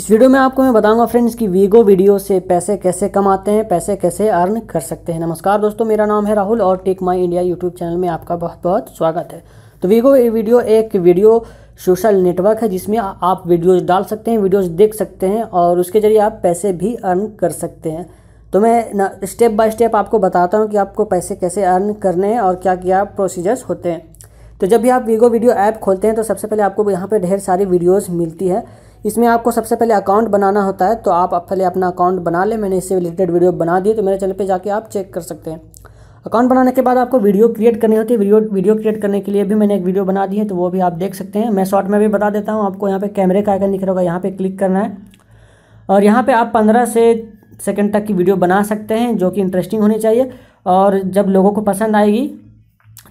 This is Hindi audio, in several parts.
इस वीडियो में आपको मैं बताऊंगा फ्रेंड्स कि वीगो वीडियो से पैसे कैसे कमाते हैं पैसे कैसे अर्न कर सकते हैं नमस्कार दोस्तों मेरा नाम है राहुल और tech my India YouTube channel में आपका बहुत बहुत स्वागत है तो वीगो वीडियो एक वीडियो सोशल नेटवर्क है जिसमें आप वीडियोज़ डाल सकते हैं वीडियोज़ देख सकते हैं और उसके ज़रिए आप पैसे भी अर्न कर सकते हैं तो मैं न, स्टेप बाय स्टेप आपको बताता हूँ कि आपको पैसे कैसे अर्न करने हैं और क्या क्या प्रोसीजर्स होते हैं तो जब भी आप वीगो वीडियो ऐप खोलते हैं तो सबसे पहले आपको यहाँ पर ढेर सारी वीडियोज़ मिलती है इसमें आपको सबसे पहले अकाउंट बनाना होता है तो आप पहले अपना अकाउंट बना लें मैंने इससे रिलेटेड वीडियो बना दी तो मेरे चैनल पर जाके आप चेक कर सकते हैं अकाउंट बनाने के बाद आपको वीडियो क्रिएट करनी होती है वीडियो वीडियो क्रिएट करने के लिए भी मैंने एक वीडियो बना दी है तो वो भी आप देख सकते हैं मैं शॉर्ट में भी बता देता हूँ आपको यहाँ पे कैमरे का आइकन दिख रहा होगा यहाँ पे क्लिक करना है और यहाँ पे आप 15 से सेकंड तक की वीडियो बना सकते हैं जो कि इंटरेस्टिंग होनी चाहिए और जब लोगों को पसंद आएगी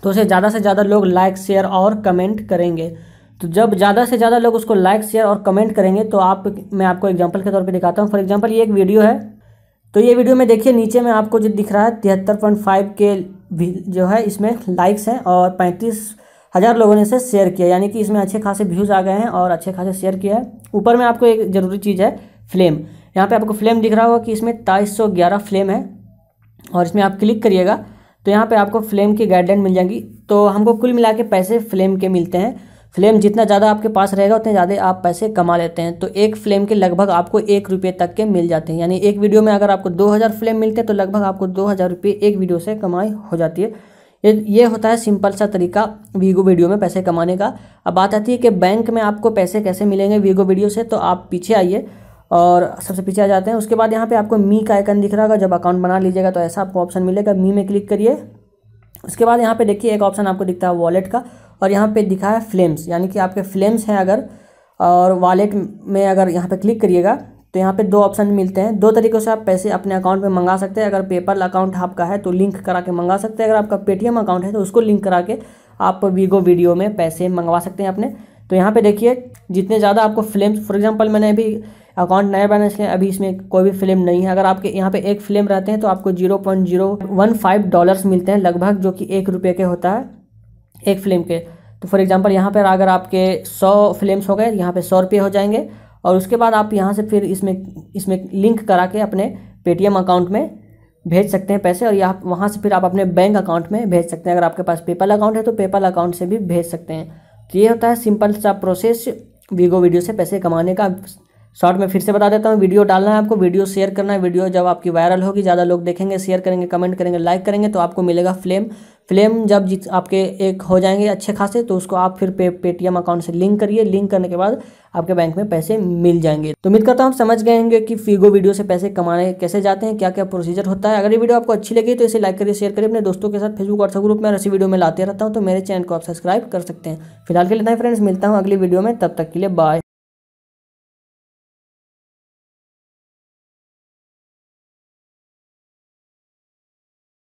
तो उसे ज़्यादा से ज़्यादा लोग लाइक शेयर और कमेंट करेंगे तो जब ज़्यादा से ज़्यादा लोग उसको लाइक शेयर और कमेंट करेंगे तो आप मैं आपको एग्जाम्पल के तौर पर दिखाता हूँ फॉर एग्जाम्पल ये एक वीडियो है तो ये वीडियो में देखिए नीचे में आपको जो दिख रहा है तिहत्तर पॉइंट फाइव के भी जो है इसमें लाइक्स हैं और पैंतीस हज़ार लोगों ने इसे शेयर किया यानी कि इसमें अच्छे खासे व्यूज़ आ गए हैं और अच्छे खासे शेयर किया है ऊपर में आपको एक ज़रूरी चीज़ है फ्लेम यहाँ पे आपको फ्लेम दिख रहा होगा कि इसमें ताईस सौ ग्यारह फ्लेम है और इसमें आप क्लिक करिएगा तो यहाँ पे आपको फ्लेम की गाइडलाइन मिल जाएंगी तो हमको कुल मिला के पैसे फ्लेम के मिलते हैं फ्लेम जितना ज़्यादा आपके पास रहेगा उतने ज़्यादा आप पैसे कमा लेते हैं तो एक फ्लेम के लगभग आपको एक रुपये तक के मिल जाते हैं यानी एक वीडियो में अगर आपको दो हज़ार फ्लेम मिलते हैं तो लगभग आपको दो हज़ार रुपये एक वीडियो से कमाई हो जाती है ये ये होता है सिंपल सा तरीका वीगो वीडियो में पैसे कमाने का अब बात आती है कि बैंक में आपको पैसे कैसे मिलेंगे वीगो वीडियो से तो आप पीछे आइए और सबसे पीछे आ जाते हैं उसके बाद यहाँ पे आपको मी का आइकन दिख रहा होगा जब अकाउंट बना लीजिएगा तो ऐसा आपको ऑप्शन मिलेगा मी में क्लिक करिए उसके बाद यहाँ पे देखिए एक ऑप्शन आपको दिखता है वॉलेट का और यहाँ पे दिखा है फ्लेम्स यानी कि आपके फ्लेम्स हैं अगर और वॉलेट में अगर यहाँ पे क्लिक करिएगा तो यहाँ पे दो ऑप्शन मिलते हैं दो तरीक़ों से आप पैसे अपने अकाउंट में मंगा सकते हैं अगर पेपल अकाउंट आपका है तो लिंक करा के मंगा सकते हैं अगर आपका पेटीएम अकाउंट है तो उसको लिंक करा के आप वीगो वीडियो में पैसे मंगवा सकते हैं अपने तो यहाँ पर देखिए जितने ज़्यादा आपको फ्लेम्स फॉर एग्ज़ाम्पल मैंने अभी अकाउंट नया बैलेंस इसलिए अभी इसमें कोई भी फिल्म नहीं है अगर आपके यहाँ पे एक फ्लेम रहते हैं तो आपको zero point zero one five dollars मिलते हैं लगभग जो कि एक रुपये के होता है एक फ्लेम के तो फॉर एग्ज़ाम्पल यहाँ पर अगर आपके सौ फ्लेम्स हो गए यहाँ पर सौ रुपये हो जाएंगे और उसके बाद आप यहाँ से फिर इसमें इसमें लिंक करा के अपने पेटीएम अकाउंट में भेज सकते हैं पैसे और यहाँ वहाँ से फिर आप अपने बैंक अकाउंट में भेज सकते हैं अगर आपके पास पेपल अकाउंट है तो पेपल अकाउंट से भी भेज सकते हैं तो ये होता है सिंपल सा प्रोसेस वीगो वीडियो से पैसे कमाने का शॉर्ट में फिर से बता देता हूँ वीडियो डालना है आपको वीडियो शेयर करना है वीडियो जब आपकी वायरल होगी ज़्यादा लोग देखेंगे शेयर करेंगे कमेंट करेंगे लाइक करेंगे तो आपको मिलेगा फ्लेम फ्लेम जब जित आपके एक हो जाएंगे अच्छे खासे तो उसको आप फिर पे पेटीएम अकाउंट से लिंक करिए लिंक करने के बाद आपके बैंक में पैसे मिल जाएंगे तो उम्मीद करता हूँ आप समझ गए होंगे कि फीगो वीडियो से पैसे कमाने कैसे जाते हैं क्या क्या प्रोसीजर होता है अगर ये वीडियो आपको अच्छी लगी तो इसे लाइक करिए शेयर करिए अपने दोस्तों के साथ फेसबुक व्हाट्सअप ग्रुप में ऐसी वीडियो में लाते रहता हूँ तो मेरे चैनल को आप सब्सक्राइब कर सकते हैं फिलहाल के लिए फ्रेंड्स मिलता हूँ अगली वीडियो में तब तक के लिए बाय